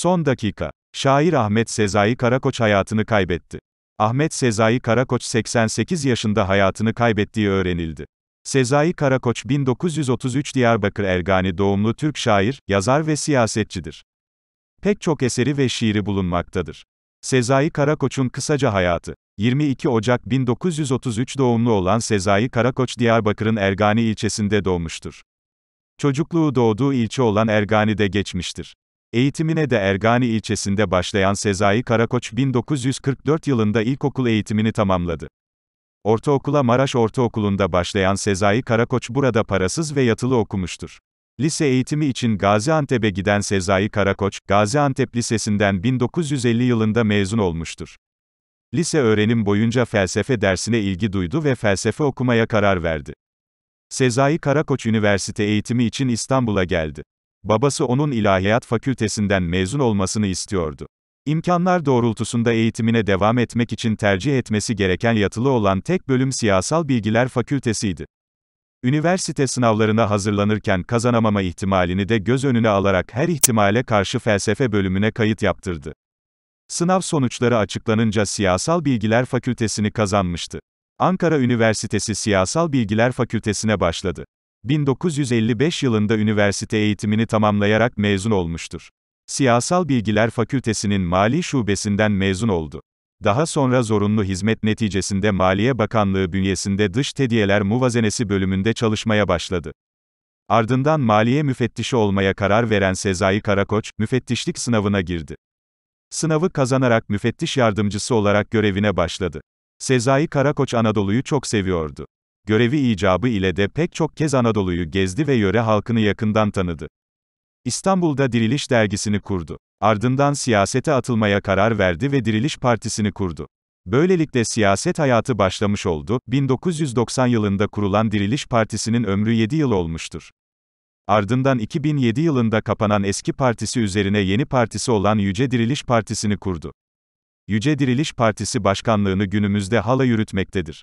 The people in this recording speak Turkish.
Son dakika. Şair Ahmet Sezai Karakoç hayatını kaybetti. Ahmet Sezai Karakoç 88 yaşında hayatını kaybettiği öğrenildi. Sezai Karakoç 1933 Diyarbakır Ergani doğumlu Türk şair, yazar ve siyasetçidir. Pek çok eseri ve şiiri bulunmaktadır. Sezai Karakoç'un kısaca hayatı. 22 Ocak 1933 doğumlu olan Sezai Karakoç Diyarbakır'ın Ergani ilçesinde doğmuştur. Çocukluğu doğduğu ilçe olan Ergani'de geçmiştir. Eğitimine de Ergani ilçesinde başlayan Sezai Karakoç 1944 yılında ilkokul eğitimini tamamladı. Ortaokula Maraş Ortaokulu'nda başlayan Sezai Karakoç burada parasız ve yatılı okumuştur. Lise eğitimi için Gaziantep'e giden Sezai Karakoç, Gaziantep Lisesi'nden 1950 yılında mezun olmuştur. Lise öğrenim boyunca felsefe dersine ilgi duydu ve felsefe okumaya karar verdi. Sezai Karakoç Üniversite eğitimi için İstanbul'a geldi. Babası onun ilahiyat fakültesinden mezun olmasını istiyordu. İmkanlar doğrultusunda eğitimine devam etmek için tercih etmesi gereken yatılı olan tek bölüm siyasal bilgiler fakültesiydi. Üniversite sınavlarına hazırlanırken kazanamama ihtimalini de göz önüne alarak her ihtimale karşı felsefe bölümüne kayıt yaptırdı. Sınav sonuçları açıklanınca Siyasal Bilgiler Fakültesini kazanmıştı. Ankara Üniversitesi Siyasal Bilgiler Fakültesine başladı. 1955 yılında üniversite eğitimini tamamlayarak mezun olmuştur. Siyasal Bilgiler Fakültesinin Mali Şubesinden mezun oldu. Daha sonra zorunlu hizmet neticesinde Maliye Bakanlığı bünyesinde Dış Tediyeler Muvazenesi bölümünde çalışmaya başladı. Ardından maliye müfettişi olmaya karar veren Sezai Karakoç, müfettişlik sınavına girdi. Sınavı kazanarak müfettiş yardımcısı olarak görevine başladı. Sezai Karakoç Anadolu'yu çok seviyordu görevi icabı ile de pek çok kez Anadolu'yu gezdi ve yöre halkını yakından tanıdı. İstanbul'da Diriliş dergisini kurdu. Ardından siyasete atılmaya karar verdi ve Diriliş Partisi'ni kurdu. Böylelikle siyaset hayatı başlamış oldu. 1990 yılında kurulan Diriliş Partisi'nin ömrü 7 yıl olmuştur. Ardından 2007 yılında kapanan eski partisi üzerine yeni partisi olan Yüce Diriliş Partisi'ni kurdu. Yüce Diriliş Partisi başkanlığını günümüzde hala yürütmektedir.